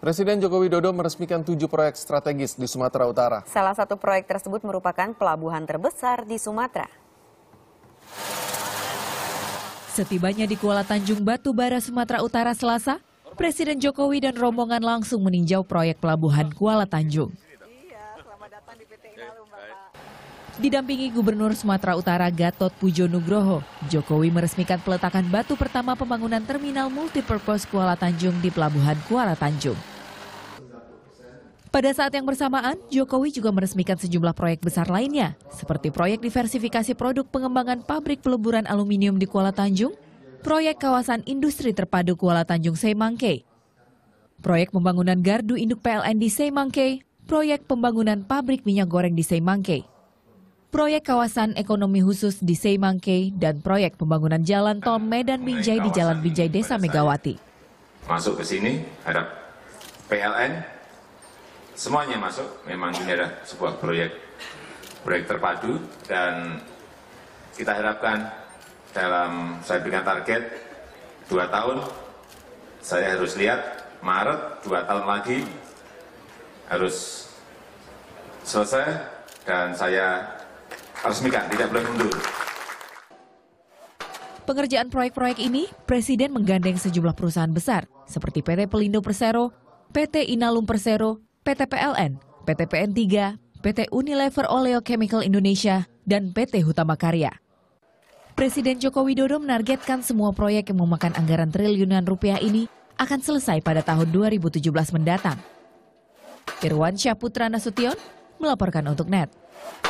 Presiden Joko Widodo meresmikan tujuh proyek strategis di Sumatera Utara. Salah satu proyek tersebut merupakan pelabuhan terbesar di Sumatera. Setibanya di Kuala Tanjung Batu Bara, Sumatera Utara Selasa, Presiden Jokowi dan rombongan langsung meninjau proyek pelabuhan Kuala Tanjung. Iya, Didampingi Gubernur Sumatera Utara Gatot Pujo Nugroho, Jokowi meresmikan peletakan batu pertama pembangunan terminal multipurpose Kuala Tanjung di Pelabuhan Kuala Tanjung. Pada saat yang bersamaan, Jokowi juga meresmikan sejumlah proyek besar lainnya, seperti proyek diversifikasi produk pengembangan pabrik peleburan aluminium di Kuala Tanjung, proyek kawasan industri terpadu Kuala Tanjung Semangke, proyek pembangunan gardu induk PLN di Semangke, proyek pembangunan pabrik minyak goreng di Semangke, proyek kawasan ekonomi khusus di Semangke, dan proyek pembangunan jalan tol Medan Binjai di Jalan Binjai Desa Megawati. Masuk ke sini, harap PLN, semuanya masuk. Memang ini adalah sebuah proyek proyek terpadu dan kita harapkan dalam saya berikan target dua tahun saya harus lihat Maret dua tahun lagi harus selesai dan saya resmikan tidak boleh mundur. Pengerjaan proyek-proyek ini, Presiden menggandeng sejumlah perusahaan besar seperti PT Pelindo Persero, PT Inalum Persero, PT PLN, PT PN 3, PT Unilever Oleochemical Indonesia, dan PT Hutama Karya. Presiden Joko Widodo menargetkan semua proyek yang memakan anggaran triliunan rupiah ini akan selesai pada tahun 2017 mendatang. Irwan Syaputra Nasution melaporkan untuk NET.